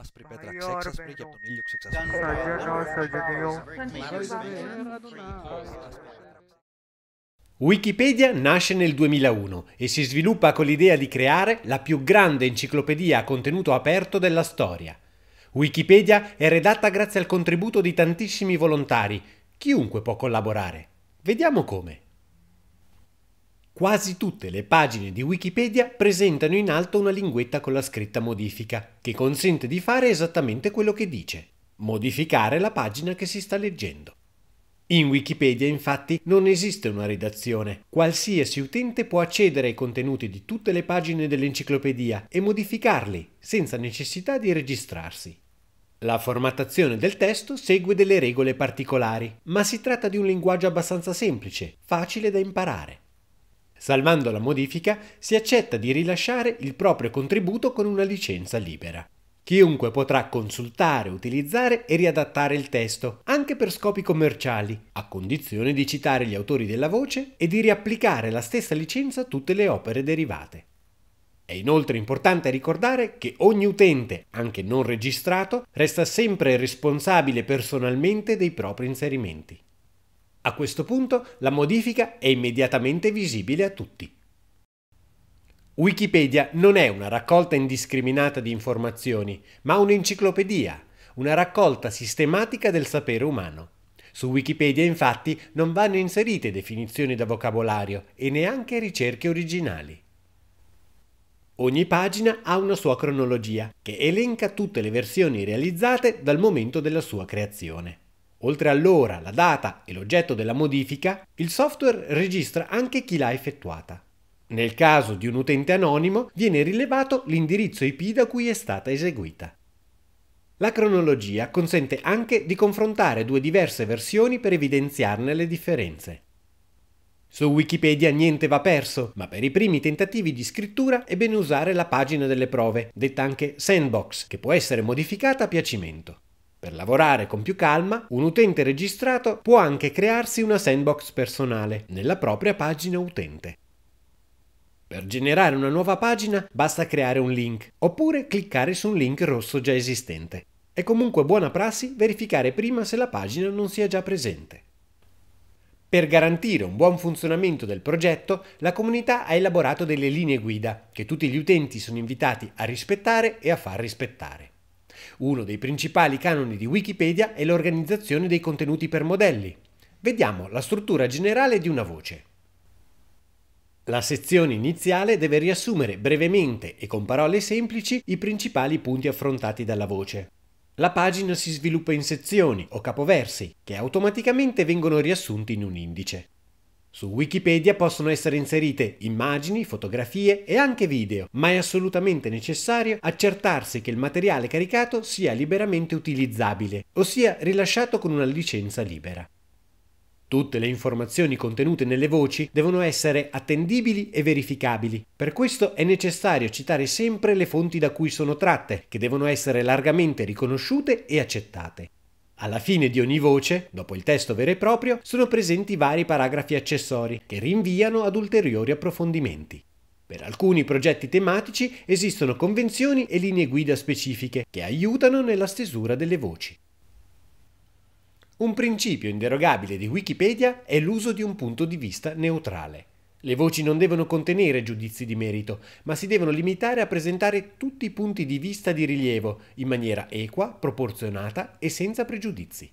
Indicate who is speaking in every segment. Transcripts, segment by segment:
Speaker 1: Άσπρη πέτρα, ξέξασπρη και από τον ήλιο ξεξασπρή. Wikipedia nasce nel 2001 e si sviluppa con l'idea di creare la più grande enciclopedia a contenuto aperto della storia. Wikipedia è redatta grazie al contributo di tantissimi volontari, chiunque può collaborare. Vediamo come. Quasi tutte le pagine di Wikipedia presentano in alto una linguetta con la scritta modifica, che consente di fare esattamente quello che dice, modificare la pagina che si sta leggendo. In Wikipedia infatti non esiste una redazione, qualsiasi utente può accedere ai contenuti di tutte le pagine dell'enciclopedia e modificarli senza necessità di registrarsi. La formattazione del testo segue delle regole particolari, ma si tratta di un linguaggio abbastanza semplice, facile da imparare. Salvando la modifica si accetta di rilasciare il proprio contributo con una licenza libera. Chiunque potrà consultare, utilizzare e riadattare il testo, anche per scopi commerciali, a condizione di citare gli autori della voce e di riapplicare la stessa licenza a tutte le opere derivate. È inoltre importante ricordare che ogni utente, anche non registrato, resta sempre responsabile personalmente dei propri inserimenti. A questo punto la modifica è immediatamente visibile a tutti. Wikipedia non è una raccolta indiscriminata di informazioni, ma un'enciclopedia, una raccolta sistematica del sapere umano. Su Wikipedia infatti non vanno inserite definizioni da vocabolario e neanche ricerche originali. Ogni pagina ha una sua cronologia, che elenca tutte le versioni realizzate dal momento della sua creazione. Oltre all'ora, la data e l'oggetto della modifica, il software registra anche chi l'ha effettuata. Nel caso di un utente anonimo viene rilevato l'indirizzo IP da cui è stata eseguita. La cronologia consente anche di confrontare due diverse versioni per evidenziarne le differenze. Su Wikipedia niente va perso, ma per i primi tentativi di scrittura è bene usare la pagina delle prove, detta anche sandbox, che può essere modificata a piacimento. Per lavorare con più calma, un utente registrato può anche crearsi una sandbox personale nella propria pagina utente. Per generare una nuova pagina basta creare un link oppure cliccare su un link rosso già esistente. È comunque buona prassi verificare prima se la pagina non sia già presente. Per garantire un buon funzionamento del progetto, la comunità ha elaborato delle linee guida che tutti gli utenti sono invitati a rispettare e a far rispettare. Uno dei principali canoni di Wikipedia è l'organizzazione dei contenuti per modelli. Vediamo la struttura generale di una voce. La sezione iniziale deve riassumere brevemente e con parole semplici i principali punti affrontati dalla voce. La pagina si sviluppa in sezioni o capoversi che automaticamente vengono riassunti in un indice. Su Wikipedia possono essere inserite immagini, fotografie e anche video, ma è assolutamente necessario accertarsi che il materiale caricato sia liberamente utilizzabile, ossia rilasciato con una licenza libera. Tutte le informazioni contenute nelle voci devono essere attendibili e verificabili. Per questo è necessario citare sempre le fonti da cui sono tratte, che devono essere largamente riconosciute e accettate. Alla fine di ogni voce, dopo il testo vero e proprio, sono presenti vari paragrafi accessori che rinviano ad ulteriori approfondimenti. Per alcuni progetti tematici esistono convenzioni e linee guida specifiche che aiutano nella stesura delle voci. Un principio inderogabile di Wikipedia è l'uso di un punto di vista neutrale. Le voci non devono contenere giudizi di merito, ma si devono limitare a presentare tutti i punti di vista di rilievo in maniera equa, proporzionata e senza pregiudizi.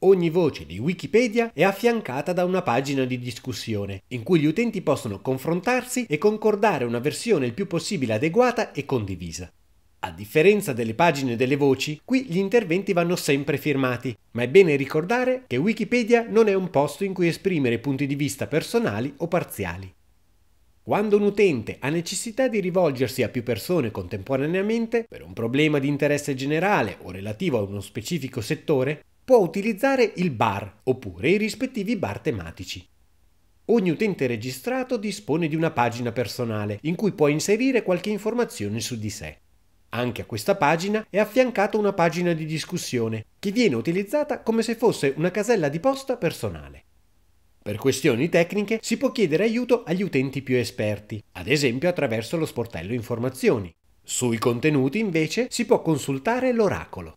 Speaker 1: Ogni voce di Wikipedia è affiancata da una pagina di discussione, in cui gli utenti possono confrontarsi e concordare una versione il più possibile adeguata e condivisa. A differenza delle pagine e delle voci, qui gli interventi vanno sempre firmati, ma è bene ricordare che Wikipedia non è un posto in cui esprimere punti di vista personali o parziali. Quando un utente ha necessità di rivolgersi a più persone contemporaneamente per un problema di interesse generale o relativo a uno specifico settore, può utilizzare il bar oppure i rispettivi bar tematici. Ogni utente registrato dispone di una pagina personale in cui può inserire qualche informazione su di sé. Anche a questa pagina è affiancata una pagina di discussione che viene utilizzata come se fosse una casella di posta personale. Per questioni tecniche si può chiedere aiuto agli utenti più esperti, ad esempio attraverso lo sportello informazioni. Sui contenuti invece si può consultare l'oracolo.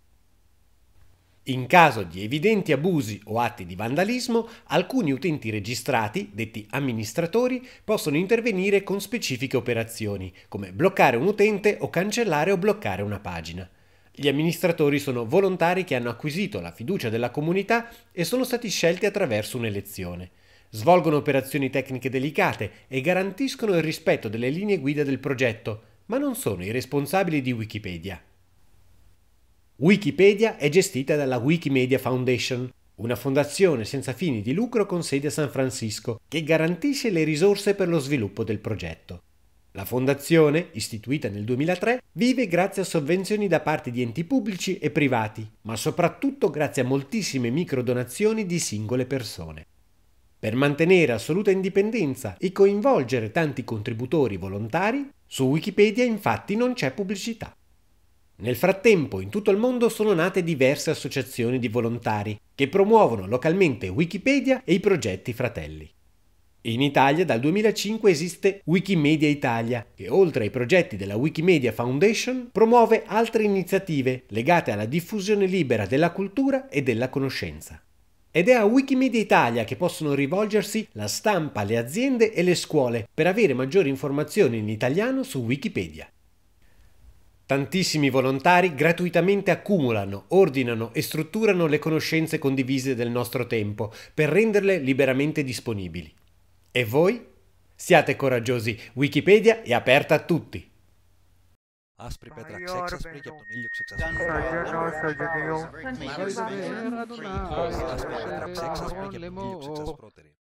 Speaker 1: In caso di evidenti abusi o atti di vandalismo, alcuni utenti registrati, detti amministratori, possono intervenire con specifiche operazioni, come bloccare un utente o cancellare o bloccare una pagina. Gli amministratori sono volontari che hanno acquisito la fiducia della comunità e sono stati scelti attraverso un'elezione. Svolgono operazioni tecniche delicate e garantiscono il rispetto delle linee guida del progetto, ma non sono i responsabili di Wikipedia. Wikipedia è gestita dalla Wikimedia Foundation, una fondazione senza fini di lucro con sede a San Francisco, che garantisce le risorse per lo sviluppo del progetto. La fondazione, istituita nel 2003, vive grazie a sovvenzioni da parte di enti pubblici e privati, ma soprattutto grazie a moltissime microdonazioni di singole persone. Per mantenere assoluta indipendenza e coinvolgere tanti contributori volontari, su Wikipedia infatti non c'è pubblicità. Nel frattempo, in tutto il mondo sono nate diverse associazioni di volontari che promuovono localmente Wikipedia e i progetti fratelli. In Italia dal 2005 esiste Wikimedia Italia, che oltre ai progetti della Wikimedia Foundation promuove altre iniziative legate alla diffusione libera della cultura e della conoscenza. Ed è a Wikimedia Italia che possono rivolgersi la stampa, le aziende e le scuole per avere maggiori informazioni in italiano su Wikipedia. Tantissimi volontari gratuitamente accumulano, ordinano e strutturano le conoscenze condivise del nostro tempo per renderle liberamente disponibili. E voi? Siate coraggiosi, Wikipedia è aperta a tutti. άσπρη πέτρα, ξέξασπρη και από τον ήλιο ξεξασπρή. Άσπρη πέτρα, ξέξασπρη και από τον ήλιο ξεξασπρότερη.